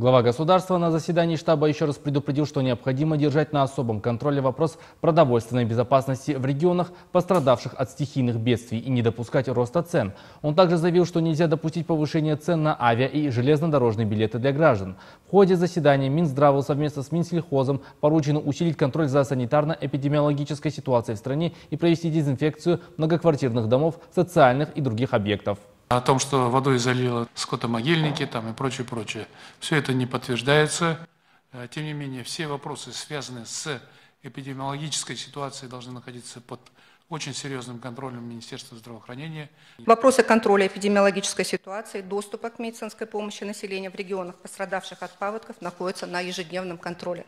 Глава государства на заседании штаба еще раз предупредил, что необходимо держать на особом контроле вопрос продовольственной безопасности в регионах, пострадавших от стихийных бедствий, и не допускать роста цен. Он также заявил, что нельзя допустить повышения цен на авиа и железнодорожные билеты для граждан. В ходе заседания Минздраву совместно с Минсельхозом поручено усилить контроль за санитарно-эпидемиологической ситуацией в стране и провести дезинфекцию многоквартирных домов, социальных и других объектов о том, что водой залило скотомогильники там и прочее, прочее. Все это не подтверждается. Э, тем не менее, все вопросы, связанные с эпидемиологической ситуацией, должны находиться под очень серьезным контролем Министерства здравоохранения. Вопросы контроля эпидемиологической ситуации, доступа к медицинской помощи населения в регионах, пострадавших от паводков, находятся на ежедневном контроле.